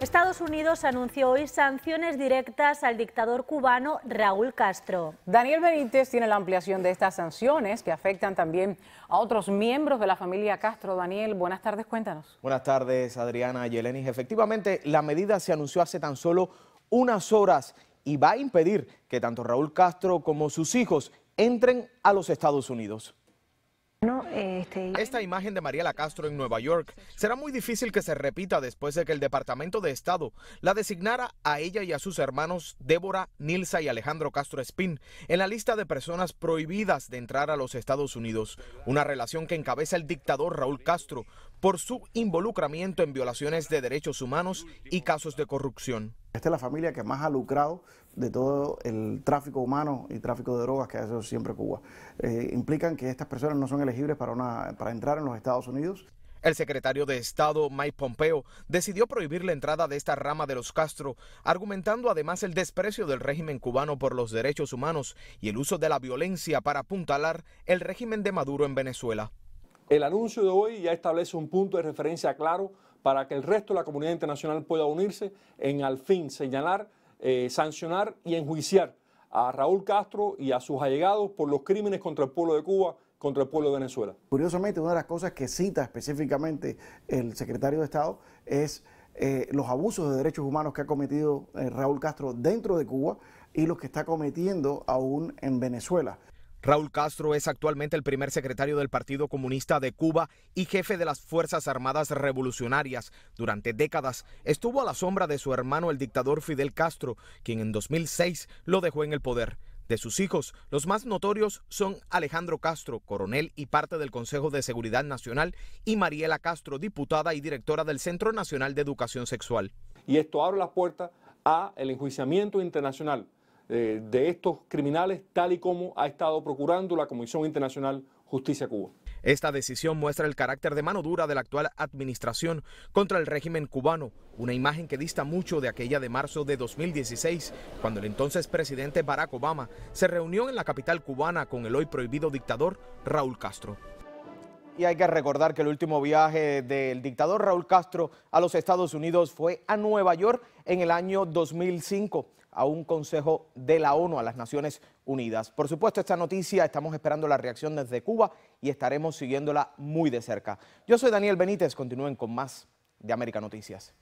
Estados Unidos anunció hoy sanciones directas al dictador cubano Raúl Castro. Daniel Benítez tiene la ampliación de estas sanciones que afectan también a otros miembros de la familia Castro. Daniel, buenas tardes, cuéntanos. Buenas tardes, Adriana y Elenis. Efectivamente, la medida se anunció hace tan solo unas horas y va a impedir que tanto Raúl Castro como sus hijos entren a los Estados Unidos. Este, Esta imagen de Mariela Castro en Nueva York será muy difícil que se repita después de que el Departamento de Estado la designara a ella y a sus hermanos Débora, Nilsa y Alejandro Castro Espín en la lista de personas prohibidas de entrar a los Estados Unidos, una relación que encabeza el dictador Raúl Castro por su involucramiento en violaciones de derechos humanos y casos de corrupción. Esta es la familia que más ha lucrado de todo el tráfico humano y tráfico de drogas que ha hecho siempre Cuba. Eh, implican que estas personas no son elegibles para, una, para entrar en los Estados Unidos. El secretario de Estado, Mike Pompeo, decidió prohibir la entrada de esta rama de los Castro, argumentando además el desprecio del régimen cubano por los derechos humanos y el uso de la violencia para apuntalar el régimen de Maduro en Venezuela. El anuncio de hoy ya establece un punto de referencia claro para que el resto de la comunidad internacional pueda unirse en al fin señalar, eh, sancionar y enjuiciar a Raúl Castro y a sus allegados por los crímenes contra el pueblo de Cuba, contra el pueblo de Venezuela. Curiosamente, una de las cosas que cita específicamente el secretario de Estado es eh, los abusos de derechos humanos que ha cometido eh, Raúl Castro dentro de Cuba y los que está cometiendo aún en Venezuela. Raúl Castro es actualmente el primer secretario del Partido Comunista de Cuba y jefe de las Fuerzas Armadas Revolucionarias. Durante décadas estuvo a la sombra de su hermano el dictador Fidel Castro, quien en 2006 lo dejó en el poder. De sus hijos, los más notorios son Alejandro Castro, coronel y parte del Consejo de Seguridad Nacional, y Mariela Castro, diputada y directora del Centro Nacional de Educación Sexual. Y esto abre la puerta a el enjuiciamiento internacional eh, de estos criminales, tal y como ha estado procurando la Comisión Internacional Justicia Cuba. Esta decisión muestra el carácter de mano dura de la actual administración contra el régimen cubano, una imagen que dista mucho de aquella de marzo de 2016, cuando el entonces presidente Barack Obama se reunió en la capital cubana con el hoy prohibido dictador Raúl Castro. Y hay que recordar que el último viaje del dictador Raúl Castro a los Estados Unidos fue a Nueva York en el año 2005 a un consejo de la ONU, a las Naciones Unidas. Por supuesto, esta noticia estamos esperando la reacción desde Cuba y estaremos siguiéndola muy de cerca. Yo soy Daniel Benítez, continúen con más de América Noticias.